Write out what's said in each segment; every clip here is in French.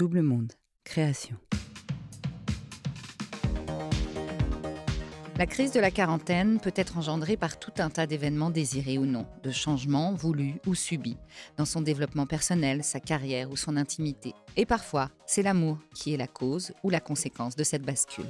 Double Monde, création. La crise de la quarantaine peut être engendrée par tout un tas d'événements désirés ou non, de changements voulus ou subis, dans son développement personnel, sa carrière ou son intimité. Et parfois, c'est l'amour qui est la cause ou la conséquence de cette bascule.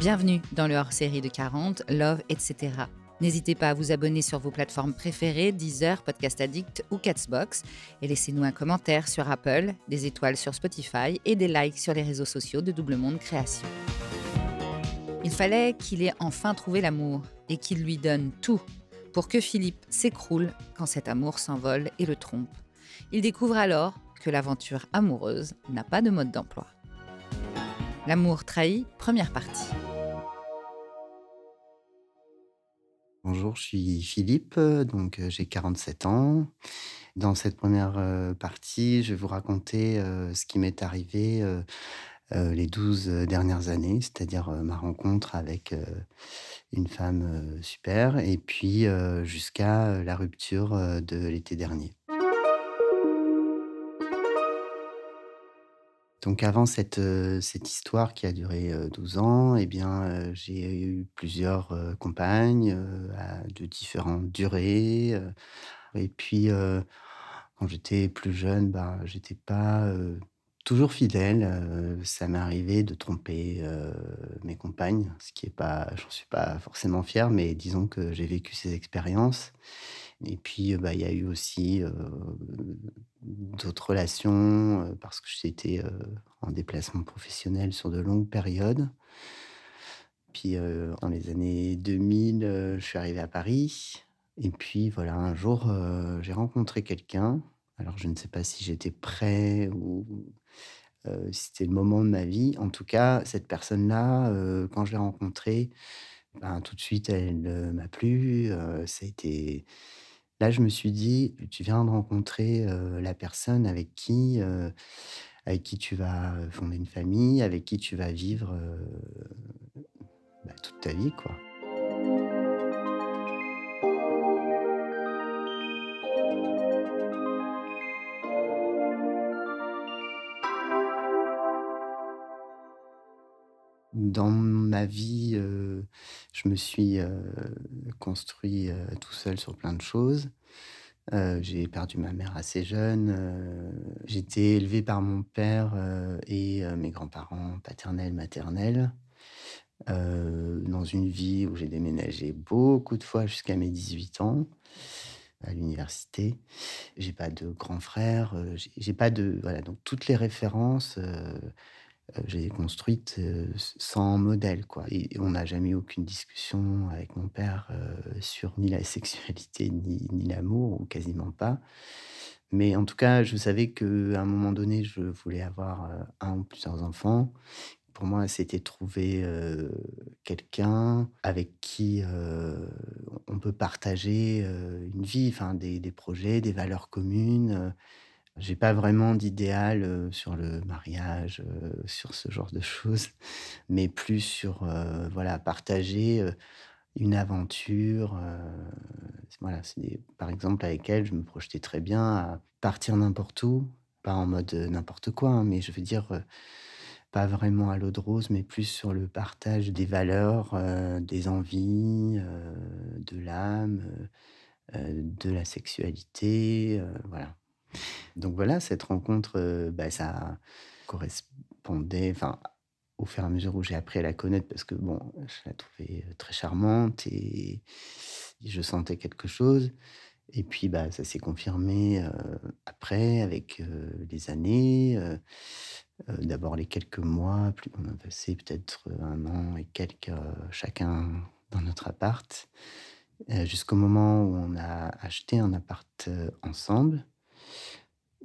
Bienvenue dans le hors-série de 40, Love, etc., N'hésitez pas à vous abonner sur vos plateformes préférées, Deezer, Podcast Addict ou Catsbox. Et laissez-nous un commentaire sur Apple, des étoiles sur Spotify et des likes sur les réseaux sociaux de Double Monde Création. Il fallait qu'il ait enfin trouvé l'amour et qu'il lui donne tout pour que Philippe s'écroule quand cet amour s'envole et le trompe. Il découvre alors que l'aventure amoureuse n'a pas de mode d'emploi. L'amour trahi, première partie. Bonjour, je suis Philippe, euh, donc euh, j'ai 47 ans. Dans cette première euh, partie, je vais vous raconter ce qui m'est arrivé les 12 dernières années, c'est-à-dire ma rencontre avec une femme super, et puis jusqu'à la rupture de l'été dernier. Donc avant cette, histoire qui a duré 12 ans, eh bien, j'ai eu plusieurs compagnes de différentes durées. et puis, quand j'étais plus jeune, bah, ben, n'étais pas toujours fidèle. ça m'est arrivé de tromper mes compagnes, ce qui est pas, j'en suis pas forcément fier, mais disons que j'ai vécu ces expériences. Et puis, bah, il y a eu aussi d'autres relations parce que j'étais en déplacement professionnel sur de longues périodes. Puis dans les années 2000, je suis arrivé à Paris. Et puis voilà, un jour, j'ai rencontré quelqu'un. Alors je ne sais pas si j'étais prêt ou si c'était le moment de ma vie. En tout cas, cette personne-là, quand je l'ai rencontrée, ben, tout de suite, elle m'a plu. ça a été Là, je me suis dit, tu viens de rencontrer la personne avec qui, avec qui tu vas fonder une famille, avec qui tu vas vivre bah, toute ta vie, quoi. Dans ma vie je me suis euh, construit euh, tout seul sur plein de choses. Euh, j'ai perdu ma mère assez jeune. J'étais élevé par mon père et mes grands-parents paternels, maternels. dans une vie où j'ai déménagé beaucoup de fois jusqu'à mes 18 ans à l'université. J'ai pas de grand frère, j'ai pas de voilà donc toutes les références. Euh, j'ai construite euh, sans modèle, quoi. Et on n'a jamais eu aucune discussion avec mon père euh, sur ni la sexualité ni, ni l'amour, ou quasiment pas. Mais en tout cas, je savais qu'à un moment donné, je voulais avoir un ou plusieurs enfants. Pour moi, c'était trouver quelqu'un avec qui on peut partager une vie, enfin, des, des, projets, des valeurs communes. J'ai pas vraiment d'idéal euh, sur le mariage, euh, sur ce genre de choses, mais plus sur euh, voilà partager une aventure. voilà, des, par exemple avec elle, je me projetais très bien à partir n'importe où, pas en mode n'importe quoi, hein, mais je veux dire pas vraiment à l'eau de rose, mais plus sur le partage des valeurs, des envies, de l'âme, de la sexualité, voilà. Donc voilà, cette rencontre, euh, bah, ça correspondait, enfin, au fur et à mesure où j'ai appris à la connaître, parce que bon, je la trouvais euh, très charmante et je sentais quelque chose. Et puis, bah, ça s'est confirmé euh, après, avec les années. D'abord, les quelques mois, plus on a passé peut-être un an et quelques chacun dans notre appart, jusqu'au moment où on a acheté un appart ensemble.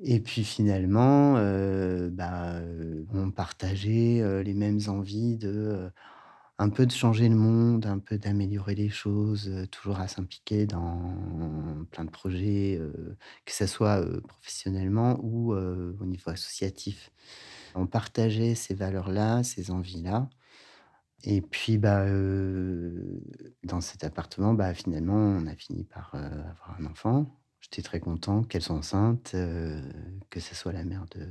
Et puis finalement, euh, bah, euh, on partageait euh, les mêmes envies de un peu de changer le monde, un peu d'améliorer les choses, toujours à s'impliquer dans plein de projets, que ce soit professionnellement ou au niveau associatif. On partageait ces valeurs-là, ces envies-là. Et puis, bah, dans cet appartement, bah, finalement, on a fini par avoir un enfant. J'étais très content qu'elle soit enceinte, euh, que ce soit la mère de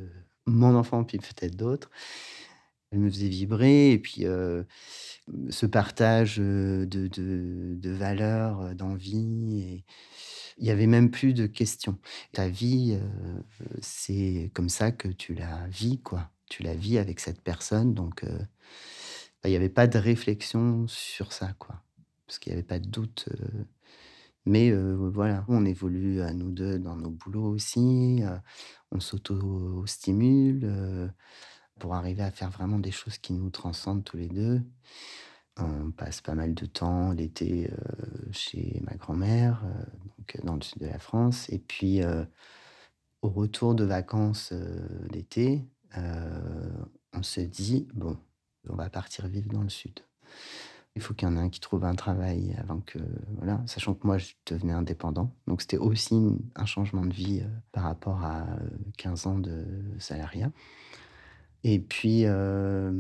mon enfant, puis peut-être d'autres. Elle me faisait vibrer, et puis euh, ce partage euh, de, valeurs, d'envie. Il n'y avait même plus de questions. Ta vie, c'est comme ça que tu la vis, quoi. Tu la vis avec cette personne, donc bah, il n'y avait pas de réflexion sur ça, quoi. Parce qu'il n'y avait pas de doute. Mais voilà, on évolue à nous deux dans nos boulots aussi, on s'auto-stimule pour arriver à faire vraiment des choses qui nous transcendent tous les deux. On passe pas mal de temps l'été chez ma grand-mère, donc dans le sud de la France. Et puis, au retour de vacances d'été, on se dit, bon, on va partir vivre dans le sud. Il faut qu'il y en ait un qui trouve un travail avant que. Voilà, sachant que moi, je devenais indépendant. Donc, c'était aussi un changement de vie euh, par rapport à 15 euh, ans de salariat. Et puis, euh,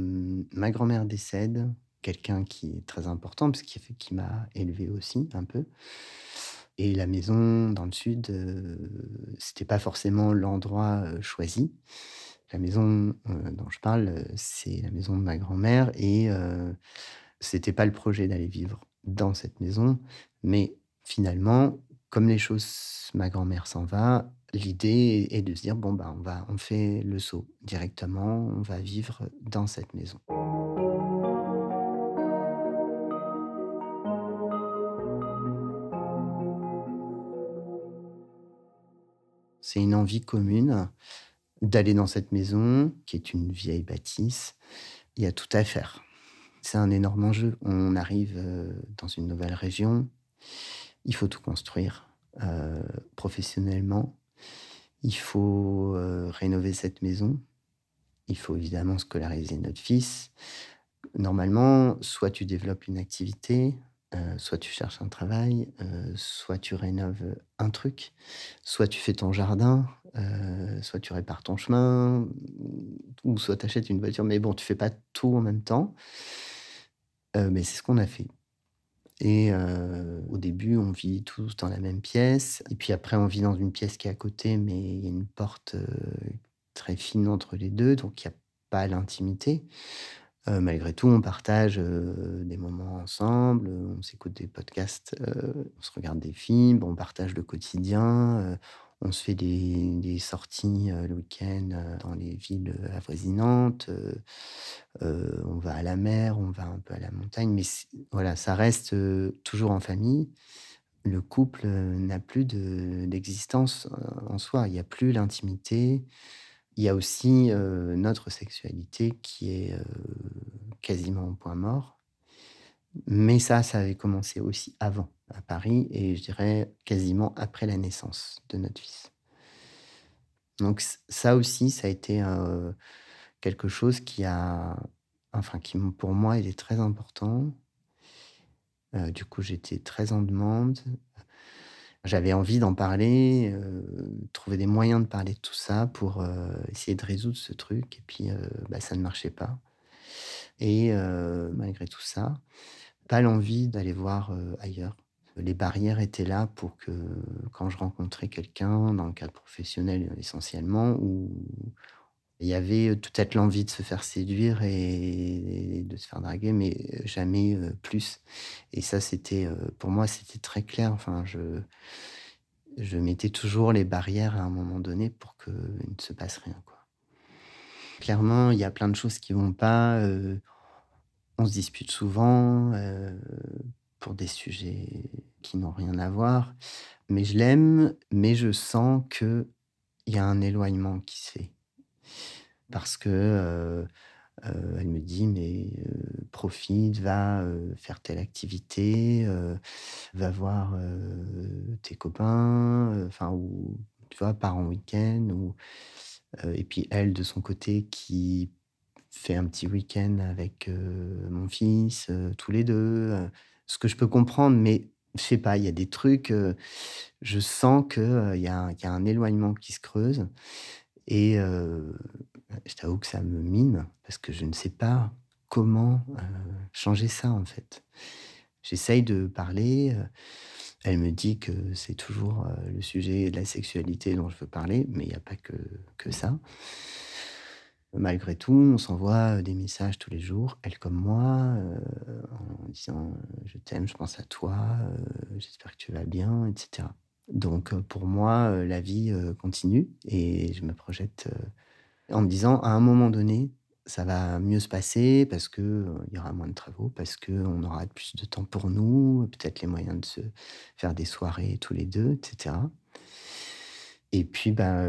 ma grand-mère décède, quelqu'un qui est très important, parce qu'il qui m'a élevé aussi un peu. Et la maison dans le sud, c'était pas forcément l'endroit choisi. La maison dont je parle, c'est la maison de ma grand-mère et c'était pas le projet d'aller vivre dans cette maison, mais finalement, comme les choses, ma grand-mère s'en va, l'idée est de se dire bon bah on va, on fait le saut directement, on va vivre dans cette maison. C'est une envie commune d'aller dans cette maison qui est une vieille bâtisse. Il y a tout à faire c'est un énorme enjeu. On arrive euh, dans une nouvelle région, il faut tout construire euh, professionnellement, il faut euh, rénover cette maison, il faut évidemment scolariser notre fils. Normalement, soit tu développes une activité, soit tu cherches un travail, soit tu rénoves un truc, soit tu fais ton jardin, soit tu répares ton chemin, ou soit tu achètes une voiture. Mais bon, tu fais pas tout en même temps. Euh, mais c'est ce qu'on a fait. Et euh, au début, on vit tous dans la même pièce. Et puis après, on vit dans une pièce qui est à côté, mais il y a une porte euh, très fine entre les deux, donc il n'y a pas l'intimité. malgré tout, on partage des moments ensemble, on s'écoute des podcasts, on se regarde des films, on partage le quotidien, on se fait des, sorties euh, le week-end euh, dans les villes euh, avoisinantes. on va à la mer, on va un peu à la montagne. Mais voilà, ça reste toujours en famille. Le couple n'a plus d'existence en soi. Il n'y a plus l'intimité. Il y a aussi notre sexualité qui est quasiment au point mort. Mais ça, ça avait commencé aussi avant à Paris et je dirais quasiment après la naissance de notre fils. Donc ça aussi, ça a été euh, quelque chose qui a, enfin qui pour moi, il est très important. Euh, du coup, j'étais très en demande. J'avais envie d'en parler, euh, trouver des moyens de parler de tout ça pour essayer de résoudre ce truc. Et puis, bah, ça ne marchait pas. Et malgré tout ça, pas l'envie d'aller voir ailleurs. Les barrières étaient là pour que quand je rencontrais quelqu'un, dans le cadre professionnel essentiellement, où il y avait euh, peut-être l'envie de se faire séduire et de se faire draguer, mais euh, jamais euh, plus. Et ça, c'était pour moi, c'était très clair. Enfin, je, mettais toujours les barrières à un moment donné pour qu'il ne se passe rien. Clairement, il y a plein de choses qui vont pas. on se dispute souvent pour des sujets qui n'ont rien à voir. Mais je l'aime, mais je sens qu'il y a un éloignement qui se fait. Parce que euh, euh, elle me dit mais euh, profite, va faire telle activité, va voir tes copains, enfin ou tu vois part en week-end ou et puis elle de son côté qui fait un petit week-end avec mon fils tous les deux, ce que je peux comprendre mais je sais pas, il y a des trucs, je sens qu'il y, a, un éloignement qui se creuse. Et euh, que ça me mine, parce que je ne sais pas comment changer ça, en fait. J'essaye de parler. elle me dit que c'est toujours le sujet de la sexualité dont je veux parler, mais il n'y a pas que, que ça malgré tout, on s'envoie euh, des messages tous les jours, elle comme moi, euh, en disant euh, je t'aime, je pense à toi, j'espère que tu vas bien, etc. Donc pour moi, la vie continue et je me projette en me disant à un moment donné, ça va mieux se passer parce que y aura moins de travaux, parce que on aura plus de temps pour nous, peut-être les moyens de se faire des soirées tous les deux, etc. Et puis, ben,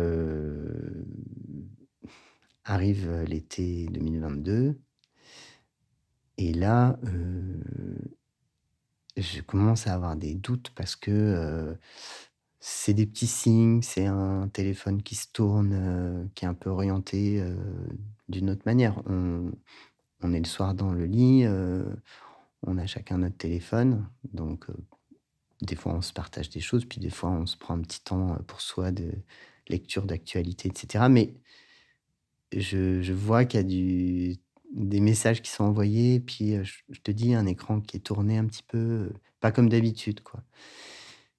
Arrive euh, l'été 2022. Et là, euh, je commence à avoir des doutes parce que euh, c'est des petits signes, c'est un téléphone qui se tourne, qui est un peu orienté d'une autre manière. On, on, est le soir dans le lit, on a chacun notre téléphone, donc des fois on se partage des choses, puis des fois on se prend un petit temps pour soi de lecture d'actualité, etc. Mais je, vois qu'il y a du, des messages qui sont envoyés, puis je, te dis, un écran qui est tourné un petit peu, pas comme d'habitude, quoi.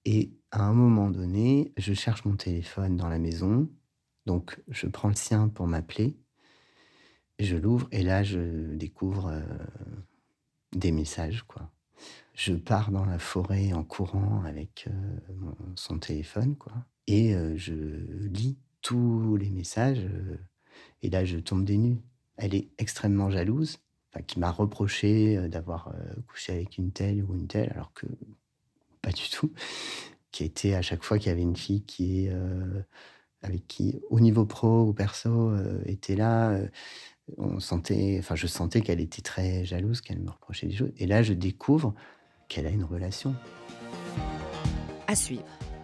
Et à un moment donné, je cherche mon téléphone dans la maison, donc je prends le sien pour m'appeler, je l'ouvre, et là, je découvre des messages, quoi je pars dans la forêt en courant avec son téléphone, quoi. Et je lis tous les messages et là, je tombe des nues. Elle est extrêmement jalouse, qui m'a reproché euh, d'avoir euh, couché avec une telle ou une telle, alors que pas du tout. Qui était à chaque fois qu'il y avait une fille qui euh, avec qui, au niveau pro ou perso, était là. on sentait, je sentais qu'elle était très jalouse, qu'elle me reprochait des choses. Et là, je découvre qu'elle a une relation. À suivre.